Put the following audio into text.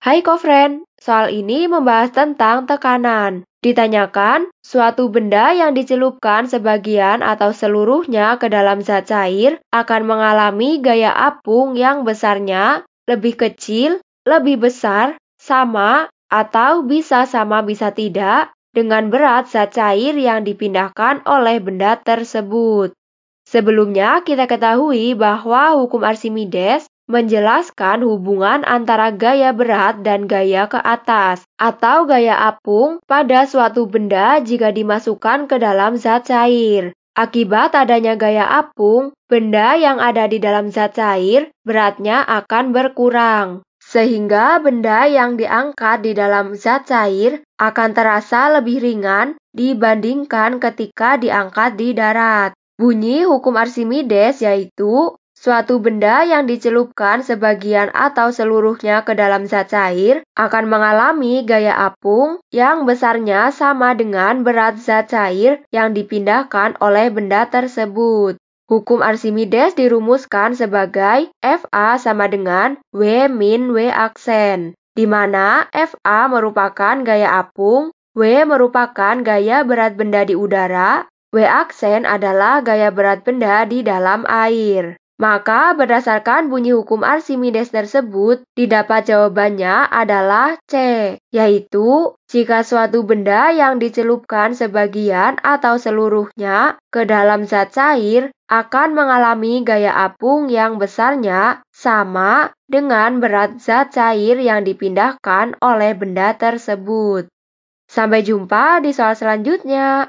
Hai kofren, soal ini membahas tentang tekanan. Ditanyakan, suatu benda yang dicelupkan sebagian atau seluruhnya ke dalam zat cair akan mengalami gaya apung yang besarnya lebih kecil, lebih besar, sama, atau bisa sama bisa tidak dengan berat zat cair yang dipindahkan oleh benda tersebut. Sebelumnya kita ketahui bahwa hukum Archimedes menjelaskan hubungan antara gaya berat dan gaya ke atas atau gaya apung pada suatu benda jika dimasukkan ke dalam zat cair. Akibat adanya gaya apung, benda yang ada di dalam zat cair beratnya akan berkurang. Sehingga benda yang diangkat di dalam zat cair akan terasa lebih ringan dibandingkan ketika diangkat di darat. Bunyi hukum Archimedes yaitu Suatu benda yang dicelupkan sebagian atau seluruhnya ke dalam zat cair akan mengalami gaya apung yang besarnya sama dengan berat zat cair yang dipindahkan oleh benda tersebut. Hukum Archimedes dirumuskan sebagai FA sama dengan W min W aksen, di mana FA merupakan gaya apung, W merupakan gaya berat benda di udara, W aksen adalah gaya berat benda di dalam air. Maka berdasarkan bunyi hukum Archimedes tersebut, didapat jawabannya adalah C, yaitu jika suatu benda yang dicelupkan sebagian atau seluruhnya ke dalam zat cair akan mengalami gaya apung yang besarnya sama dengan berat zat cair yang dipindahkan oleh benda tersebut. Sampai jumpa di soal selanjutnya.